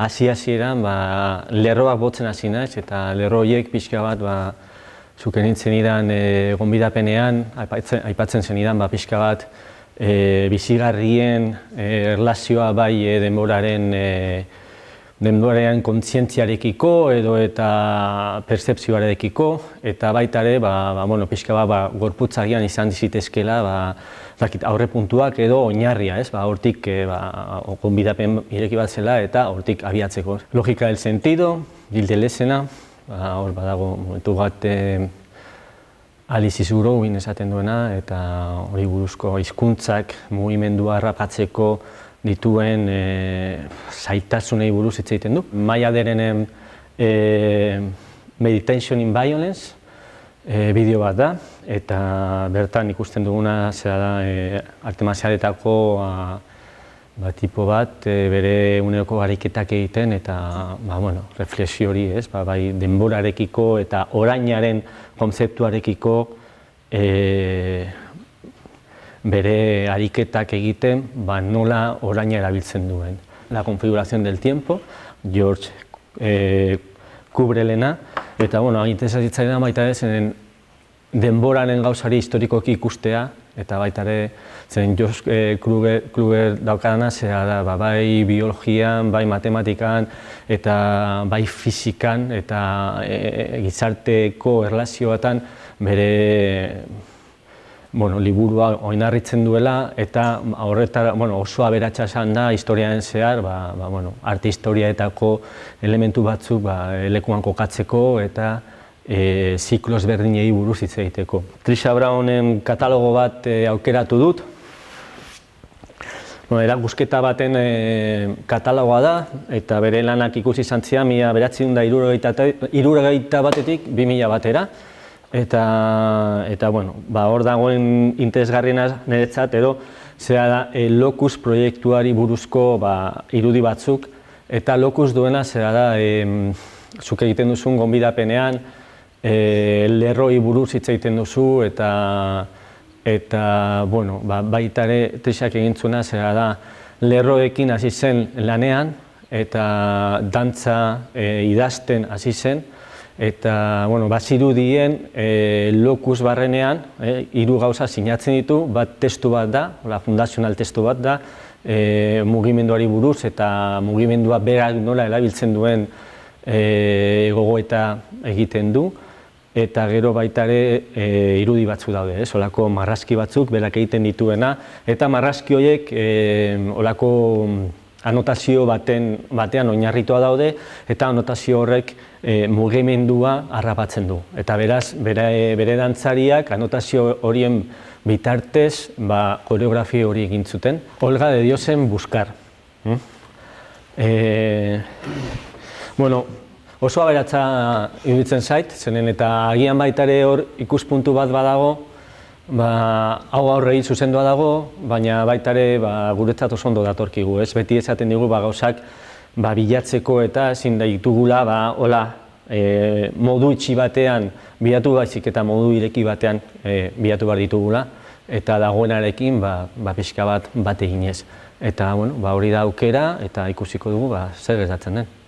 hasi hasieran ba, lerroak botzen hasi naiz eta lerro horiek pixka bat ba, zuke nintzen idan e, gombidapenean, aipatzen, aipatzen ba, pixka bat e, bizigarrien e, erlazioa bai e, denboraren e, denduarean kontzientziarekiko edo eta percepzioarekiko eta baita ere, ba, ba, bueno, pixka bat, ba, gorputzagian izan dizitezkela, ba, dakit, aurre edo oinarria, ez, ba, hortik, e, ba, okonbidapen ireki bat zela eta hortik abiatzeko. Logika del sentido, bilde ba, hor badago momentu bat e, eh, alizizu esaten duena eta hori buruzko hizkuntzak mugimendua arrapatzeko, dituen e, eh, zaitasunei buruz hitz egiten du. Maia deren e, eh, Meditation in Violence e, bideo bat da, eta bertan ikusten duguna zera da e, arte mazialetako a, ba, tipo bat bere uneroko gariketak egiten eta ba, bueno, refleksio hori ez, ba, bai denborarekiko eta orainaren konzeptuarekiko e, bere ariketak egiten ba, nola oraina erabiltzen duen. La configuración del tiempo, George e, eh, Kubrelena, eta bueno, agintzen da baita denboraren gauzari historikoki ikustea, eta baita ere, zen Josh eh, Kruger, Kruger daukadana, zera da, ba, bai biologian, bai matematikan, eta bai fizikan, eta e, gizarteko erlazioetan, bere bueno, liburua oinarritzen duela eta horretar, bueno, oso aberatsa izan da historiaren zehar, ba, ba bueno, arte historiaetako elementu batzuk ba elekuan kokatzeko eta E, ziklos berdinei buruz hitz egiteko. Trisha Brownen katalogo bat e, aukeratu dut. era Erakusketa baten e, katalogoa da, eta bere lanak ikusi zantzia, mila beratzen da batetik, bi mila batera. Eta, eta bueno, ba, hor dagoen interesgarriena niretzat edo zera da e, eh, lokus proiektuari buruzko ba, irudi batzuk eta lokus duena zera da e, zuk egiten duzun gonbidapenean e, lerroi buruz hitz egiten duzu eta eta bueno, ba, baitare egintzuna zera da lerroekin hasi zen lanean eta dantza e, idazten hasi zen, eta bueno, baziru dien e, eh, lokus barrenean eh, hiru gauza sinatzen ditu, bat testu bat da, ola, fundazional testu bat da, e, mugimenduari buruz eta mugimendua berak nola erabiltzen duen e, gogoeta egiten du, eta gero baita ere e, irudi batzu daude, ez? olako marrazki batzuk berak egiten dituena, eta marrazki horiek e, olako anotazio baten, batean oinarritua daude eta anotazio horrek e, mugimendua harrapatzen du. Eta beraz, bere, bere dantzariak anotazio horien bitartez ba, koreografia hori egin zuten. Olga de Diosen buskar. Hmm? E, eh, bueno, oso aberatza iruditzen zait, zenen eta agian baitare hor ikuspuntu bat badago, Ba, hau aurrei zuzendua dago, baina baita ere ba, guretzat oso ondo datorkigu, ez? Beti esaten digu ba, gauzak ba, bilatzeko eta ezin da ditugula, ba, hola, e, modu itxi batean bilatu baizik eta modu ireki batean e, bilatu behar ditugula, eta dagoenarekin ba, ba, pixka bat bat eginez. Eta bueno, ba, hori da aukera eta ikusiko dugu ba, zer gertatzen den.